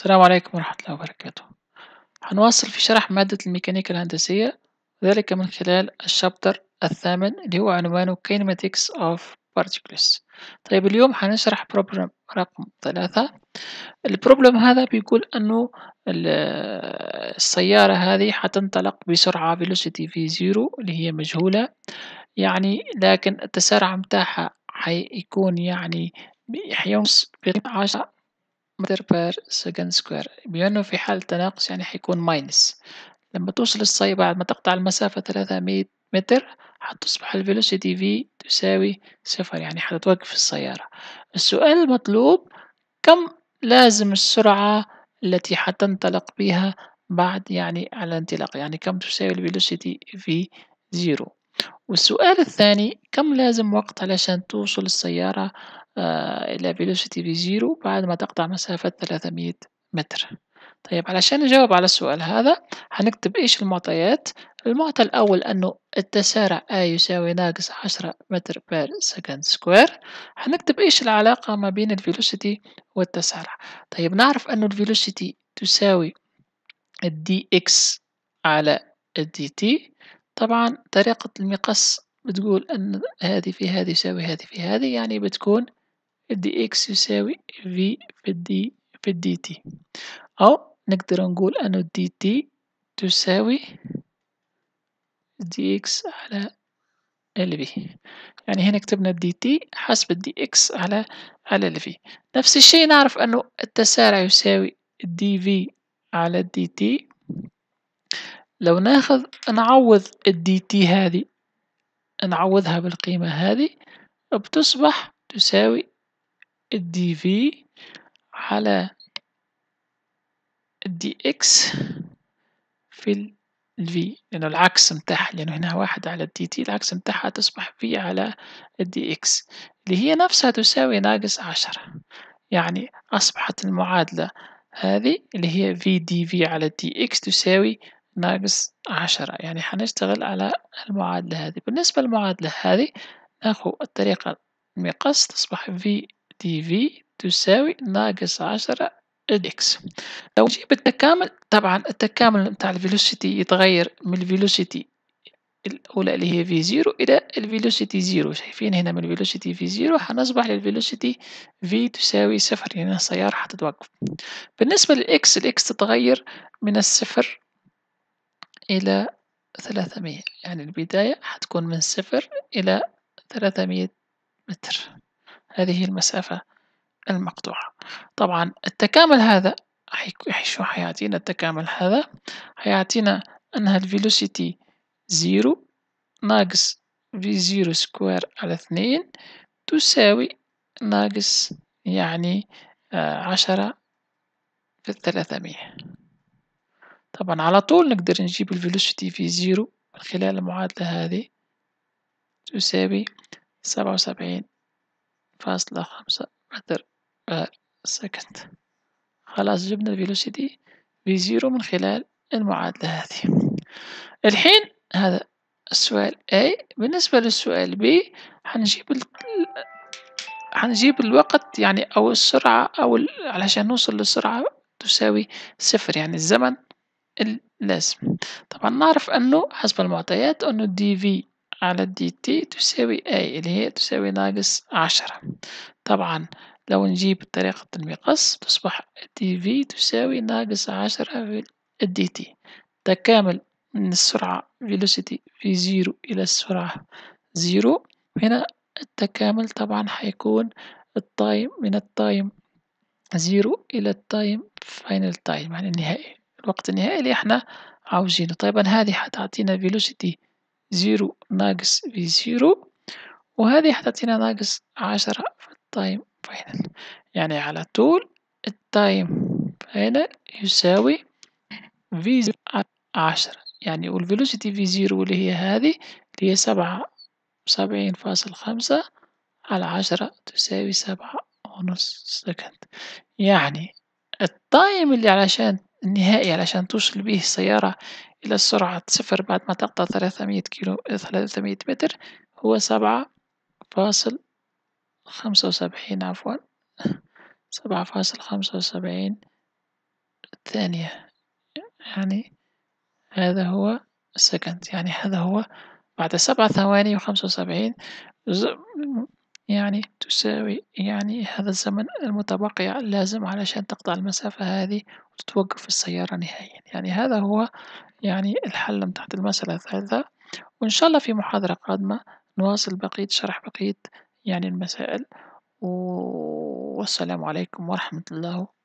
السلام عليكم ورحمة الله وبركاته هنواصل في شرح مادة الميكانيكا الهندسية ذلك من خلال الشابتر الثامن اللي هو عنوانه Kinematics of Particles طيب اليوم هنشرح بروبلم رقم ثلاثة البروبلم هذا بيقول أنه السيارة هذه حتنطلق بسرعة velocity v0 اللي هي مجهولة يعني لكن التسارع متاعها حيكون يعني بقيمة عشرة متر بير سكند سكوير بما انه في حال تناقص يعني حيكون ماينس لما توصل الصي بعد ما تقطع المسافة 300 متر حتصبح الفيلوسيتي في تساوي صفر يعني حتتوقف السيارة السؤال المطلوب كم لازم السرعة التي حتنطلق بها بعد يعني على الانطلاق يعني كم تساوي الفيلوسيتي في زيرو والسؤال الثاني كم لازم وقت علشان توصل السيارة آه، إلى فيلوسيتي في زيرو بعد ما تقطع مسافة 300 متر طيب علشان نجاوب على السؤال هذا هنكتب إيش المعطيات المعطى الأول أنه التسارع A يساوي ناقص عشرة متر بير سكند سكوير هنكتب إيش العلاقة ما بين الفيلوسيتي والتسارع طيب نعرف أنه الفيلوسيتي تساوي الدي إكس على الدي تي طبعا طريقة المقص بتقول أن هذه في هذه يساوي هذه في هذه يعني بتكون دي اكس يساوي في في دي في دي تي أو نقدر نقول ان دي تي تساوي دي اكس على ال في يعني هنا كتبنا الدي تي حسب الدي اكس على على ال في نفس الشيء نعرف أنه التسارع يساوي دي في على دي تي لو ناخذ نعوض الدي تي هذه نعوضها بالقيمة هذه بتصبح تساوي الدي في على الدي اكس في الفي لأنه العكس متاعها لأنه هنا واحد على الدي تي العكس متاعها تصبح في على الدي اكس اللي هي نفسها تساوي ناقص عشرة يعني أصبحت المعادلة هذه اللي هي في دي في على دي اكس تساوي ناقص عشرة يعني حنشتغل على المعادلة هذه بالنسبة للمعادلة هذه ناخد الطريقة المقص تصبح في دي في تساوي ناقص عشرة الإكس لو نجيب التكامل طبعا التكامل نتاع الفيلوسيتي يتغير من الفيلوسيتي الأولى اللي هي في زيرو إلى الفيلوسيتي زيرو شايفين هنا من الفيلوسيتي في زيرو حنصبح للفيلوسيتي في تساوي صفر يعني السيارة حتتوقف بالنسبة للإكس الإكس تتغير من الصفر إلى ثلاثمية يعني البداية حتكون من صفر إلى ثلاثمية متر هذه المسافة المقطوعة طبعا التكامل هذا شو حيعطينا التكامل هذا حيعطينا أنها الفيلوسيتي زيرو ناقص في زيرو سكوير على اثنين تساوي ناقص يعني آه، عشرة في الثلاثمية طبعا على طول نقدر نجيب الفيلوسيتي في زيرو من خلال المعادلة هذه تساوي سبعة وسبعين فاصلة خمسة متر بير آه، سكند خلاص جبنا الفيلوسيتي في زيرو من خلال المعادلة هذه الحين هذا السؤال A بالنسبة للسؤال B حنجيب ال... حنجيب الوقت يعني أو السرعة أو ال... علشان نوصل للسرعة تساوي صفر يعني الزمن اللازم طبعا نعرف أنه حسب المعطيات أنه dv في على دي تي تساوي أي اللي هي تساوي ناقص عشرة طبعا لو نجيب طريقة المقص تصبح دي في تساوي ناقص عشرة في دي تي تكامل من السرعة velocity في زيرو إلى السرعة زيرو هنا التكامل طبعا حيكون التايم من التايم زيرو إلى التايم فاينل تايم يعني النهائي الوقت النهائي اللي احنا عاوزينه طيب هذه حتعطينا velocity زيرو ناقص في زيرو وهذه حتعطينا ناقص عشرة في التايم فاينل يعني على طول التايم فاينل يساوي في زيرو عشرة يعني والفيلوسيتي في زيرو اللي هي هذه اللي هي سبعة سبعين فاصل خمسة على عشرة تساوي سبعة ونص سكند يعني التايم اللي علشان النهائي علشان توصل به السيارة إلى سرعة صفر بعد ما تقطع مئة كيلو مئة متر هو سبعة فاصل خمسة وسبعين عفوا سبعة فاصل خمسة وسبعين ثانية يعني هذا هو سكند يعني هذا هو بعد سبعة ثواني وخمسة وسبعين يعني تساوي يعني هذا الزمن المتبقي اللازم علشان تقطع المسافة هذه وتتوقف السيارة نهائيا يعني هذا هو يعني الحل تحت المسألة الثالثة وإن شاء الله في محاضرة قادمة نواصل بقية شرح بقية يعني المسائل والسلام عليكم ورحمة الله